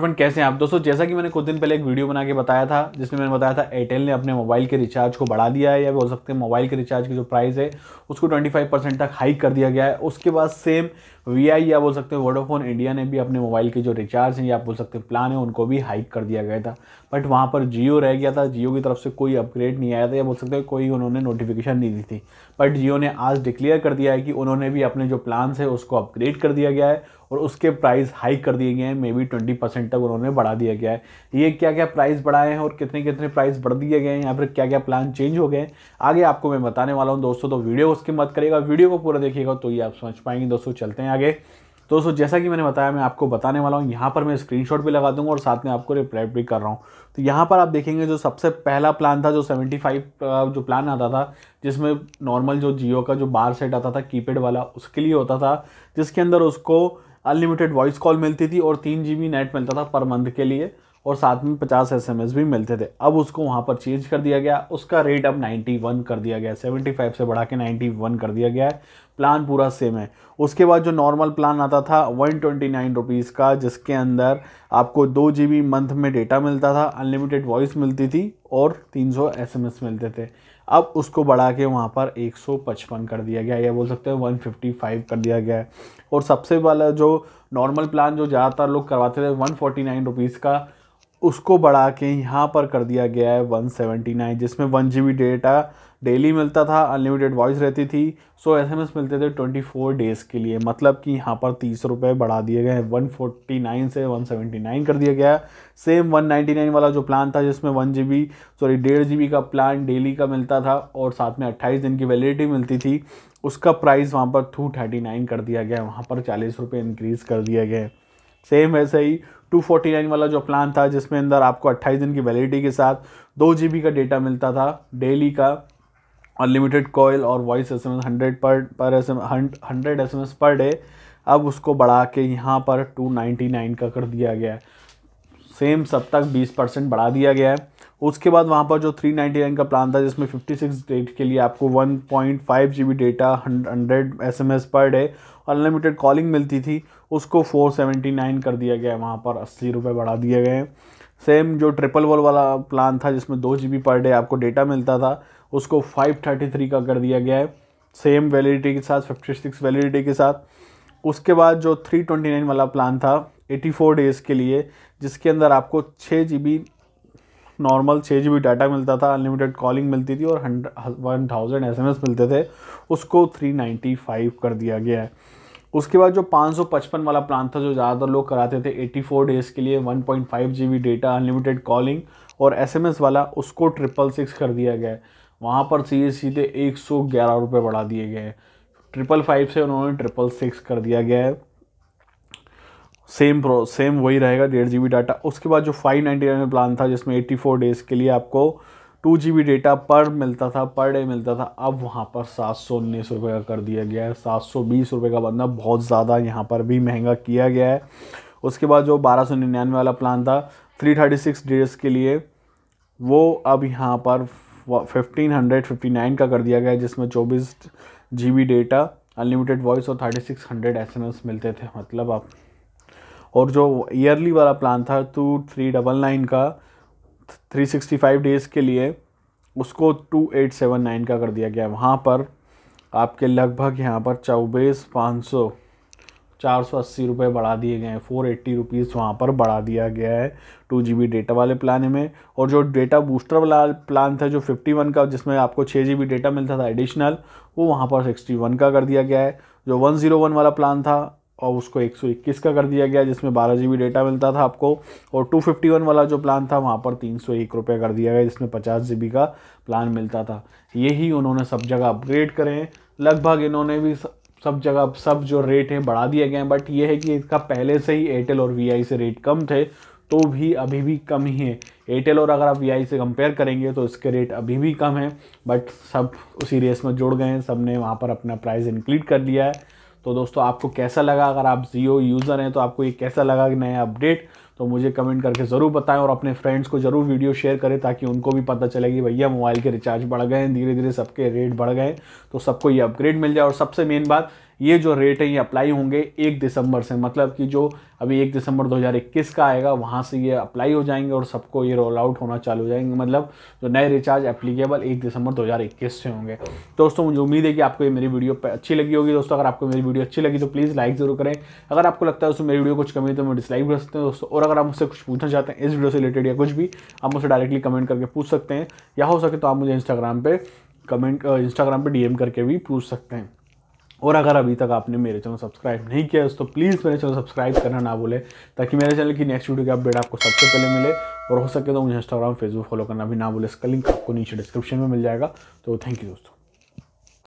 friend कैसे हैं आप दोस्तों जैसा कि मैंने कुछ दिन पहले एक वीडियो बना के बताया था जिसमें मैंने बताया था एयरटेल ने अपने मोबाइल के रिचार्ज को बढ़ा दिया है या हो सकते हैं मोबाइल के रिचार्ज की जो प्राइस है उसको 25 परसेंट तक हाइक कर दिया गया है उसके बाद सेम वी आई या बोल सकते हैं वोडाफोन इंडिया ने भी अपने मोबाइल के जो रिचार्ज हैं या आप बोल सकते हैं प्लान है उनको भी हाइक कर दिया गया था बट वहाँ पर जियो रह गया था जियो की तरफ से कोई अपग्रेड नहीं आया था या बोल सकते हैं कोई उन्होंने नोटिफिकेशन नहीं दी थी बट जियो ने आज डिक्लेयर कर दिया है कि उन्होंने भी अपने जो प्लान्स है उसको अपग्रेड कर दिया गया है और उसके प्राइस हाइक कर दिए गए हैं मे बी ट्वेंटी परसेंट तक उन्होंने बढ़ा दिया गया है ये क्या क्या प्राइस बढ़ाए हैं और कितने कितने प्राइस बढ़ दिए गए हैं या फिर क्या क्या प्लान चेंज हो गए हैं आगे आपको मैं बताने वाला हूँ दोस्तों तो वीडियो उसके मत करेगा वीडियो को पूरा देखिएगा तो ये आप समझ पाएंगे दोस्तों चलते हैं आगे तो दोस्तों जैसा कि मैंने बताया मैं आपको बताने वाला हूँ यहाँ पर मैं स्क्रीनशॉट भी लगा दूंगा और साथ में आपको रिप्लाई भी कर रहा हूँ तो यहाँ पर आप देखेंगे जो सबसे पहला प्लान था जो 75 जो प्लान आता था जिसमें नॉर्मल जो जियो का जो बार सेट आता था कीपैड वाला उसके लिए होता था जिसके अंदर उसको अनलिमिटेड वॉइस कॉल मिलती थी और तीन जी नेट मिलता था पर मंथ के लिए और साथ में पचास एस भी मिलते थे अब उसको वहाँ पर चेंज कर दिया गया उसका रेट अब 91 कर दिया गया 75 से बढ़ा के 91 कर दिया गया है प्लान पूरा सेम है उसके बाद जो नॉर्मल प्लान आता था वन ट्वेंटी नाइन रुपीज़ का जिसके अंदर आपको दो जी बी मंथ में डेटा मिलता था अनलिमिटेड वॉइस मिलती थी और तीन सौ एस एम एस मिलते थे अब उसको बढ़ा के वहाँ पर एक सौ पचपन कर दिया गया या बोल सकते हैं वन फिफ्टी फाइव कर दिया गया है और सबसे वाला जो नॉर्मल प्लान जो ज़्यादातर लोग करवाते थे वन फोर्टी नाइन रुपीज़ का उसको बढ़ा के यहाँ पर कर दिया गया है 179 जिसमें वन जी डेटा डेली मिलता था अनलिमिटेड वॉइस रहती थी सो एस मिलते थे 24 डेज़ के लिए मतलब कि यहाँ पर तीस रुपये बढ़ा दिए गए हैं 149 से 179 कर दिया गया सेम 199 वाला जो प्लान था जिसमें वन जी सॉरी डेढ़ जी का प्लान डेली का मिलता था और साथ में अट्ठाईस दिन की वैलिडिटी मिलती थी उसका प्राइस वहाँ पर टू थर्टी नाइन कर दिया गया वहाँ पर चालीस रुपये इंक्रीज़ कर दिया गया सेम ऐसे ही 249 वाला जो प्लान था जिसमें अंदर आपको 28 दिन की वैलिडिटी के साथ दो जी का डेटा मिलता था डेली का अनलिमिटेड कॉल और voice S M S hundred per per S M hundred S M S per day अब उसको बढ़ा के यहाँ पर टू नाइन्टी नाइन का कर दिया गया है सेम सब तक बीस परसेंट बढ़ा दिया गया है उसके बाद वहाँ पर जो 399 का प्लान था जिसमें 56 डेट के लिए आपको 1.5 B data 100 SMS per day unlimited calling मिलती थी उसको 479 कर दिया गया है वहाँ पर अस्सी रुपये बढ़ा दिए गए हैं सेम जो ट्रिपल वॉल वाला प्लान था जिसमें दो जी पर डे आपको डेटा मिलता था उसको 533 का कर दिया गया है सेम वैलिडिटी के साथ 56 वैलिडिटी के साथ उसके बाद जो 329 वाला प्लान था 84 डेज़ के लिए जिसके अंदर आपको छः जी नॉर्मल छः जी डाटा मिलता था अनलिमिटेड कॉलिंग मिलती थी और हंड्रेड वन थाउजेंड एस मिलते थे उसको थ्री नाइन्टी फाइव कर दिया गया है उसके बाद जो 555 वाला प्लान था जो ज़्यादातर लोग कराते थे 84 डेज़ के लिए one point data unlimited calling और एस वाला उसको ट्रिपल सिक्स कर दिया गया है वहाँ पर सीधे सीधे एक सौ ग्यारह रुपये बढ़ा दिए गए ट्रिपल फाइव से उन्होंने ट्रिपल सिक्स कर दिया गया है सेम प्रो सेम वही रहेगा डेढ़ जी डाटा उसके बाद जो फाइव नाइन्टी नाइन प्लान था जिसमें एट्टी फोर डेज़ के लिए आपको टू जी बी डेटा पर मिलता था पर डे मिलता था अब वहाँ पर सात सौ उन्नीस रुपये का कर दिया गया है सात सौ बीस रुपये का बंदा बहुत ज़्यादा यहाँ पर भी महंगा किया गया है उसके बाद जो बारह सौ निन्यानवे वाला प्लान था थ्री थर्टी सिक्स डेज़ के लिए वो अब यहाँ पर फिफ्टीन हंड्रेड फिफ्टी नाइन का कर दिया गया है जिसमें चौबीस G B data unlimited voice और thirty six hundred S M S मिलते थे मतलब आप और जो ईयरली वाला प्लान था टू थ्री डबल नाइन का थ्री सिक्सटी फाइव डेज़ के लिए उसको टू एट सेवन नाइन का कर दिया गया वहाँ पर आपके लगभग यहाँ पर चौबीस पाँच सौ चार सौ अस्सी रुपये बढ़ा दिए गए हैं फोर एट्टी रुपीज़ वहाँ पर बढ़ा दिया गया है टू जी बी डेटा वाले प्लान में और जो डेटा बूस्टर वाला प्लान था जो फिफ्टी वन का जिसमें आपको छः जी बी डेटा मिलता था एडिशनल वो वहाँ पर सिक्सटी वन का कर दिया गया है जो वन ज़ीरो वन वाला प्लान था और उसको 121 का कर दिया गया जिसमें बारह जी डेटा मिलता था आपको और 251 वाला जो प्लान था वहाँ पर तीन सौ एक रुपये कर दिया गया जिसमें पचास जी का प्लान मिलता था यही उन्होंने सब जगह अपग्रेड करें लगभग इन्होंने भी सब जगह सब जो रेट हैं बढ़ा दिए गए हैं बट ये है कि इसका पहले से ही एयरटेल और वी से रेट कम थे तो भी अभी भी कम ही है एयरटेल और अगर आप वी से कंपेयर करेंगे तो इसके रेट अभी भी कम हैं बट सब उसी रेस में जुड़ गए हैं सब ने वहाँ पर अपना प्राइस इंक्लूड कर लिया है तो दोस्तों आपको कैसा लगा अगर आप जियो यूज़र हैं तो आपको ये कैसा लगा कि नया अपडेट तो मुझे कमेंट करके ज़रूर बताएं और अपने फ्रेंड्स को ज़रूर वीडियो शेयर करें ताकि उनको भी पता चले कि भैया मोबाइल के रिचार्ज बढ़ गए हैं धीरे धीरे सबके रेट बढ़ गए तो सबको ये अपग्रेड मिल जाए और सबसे मेन बात ये जो रेट है ये अप्लाई होंगे एक दिसंबर से मतलब कि जो अभी एक दिसंबर 2021 का आएगा वहाँ से ये अप्लाई हो जाएंगे और सबको ये रोल आउट होना चालू हो जाएंगे मतलब जो नए रिचार्ज एप्लीकेबल एक दिसंबर 2021 से होंगे दोस्तों मुझे उम्मीद है कि आपको ये मेरी वीडियो अच्छी लगी होगी दोस्तों अगर आपको मेरी वीडियो अच्छी लगी तो प्लीज़ लाइक जरूर करें अगर आपको लगता है दोस्तों मेरी वीडियो कुछ कमी है तो मैं डिसलाइक कर सकते हैं दोस्तों और अगर आप मुझसे कुछ पूछना चाहते हैं इस वीडियो से रिलेटेड या कुछ भी आप मुझसे डायरेक्टली कमेंट करके पूछ सकते हैं या हो सके तो आप मुझे इंस्टाग्राम पर कमेंट इंस्टाग्राम पर डी करके भी पूछ सकते हैं और अगर अभी तक आपने मेरे चैनल सब्सक्राइब नहीं किया है तो प्लीज़ मेरे चैनल सब्सक्राइब करना ना बोले ताकि मेरे चैनल की नेक्स्ट वीडियो की अपडेट आपको सबसे पहले मिले और हो सके तो मुझे इंस्टाग्राम फेसबुक फॉलो करना भी ना बोले इसका लिंक आपको नीचे डिस्क्रिप्शन में मिल जाएगा तो थैंक यू दोस्तों